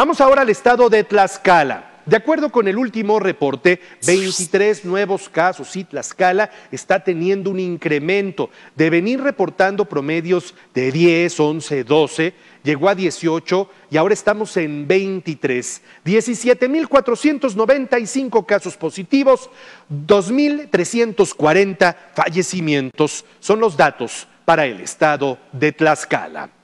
Vamos ahora al estado de Tlaxcala. De acuerdo con el último reporte, 23 nuevos casos. y Tlaxcala está teniendo un incremento. De venir reportando promedios de 10, 11, 12, llegó a 18 y ahora estamos en 23. 17.495 casos positivos, 2.340 fallecimientos. Son los datos para el estado de Tlaxcala.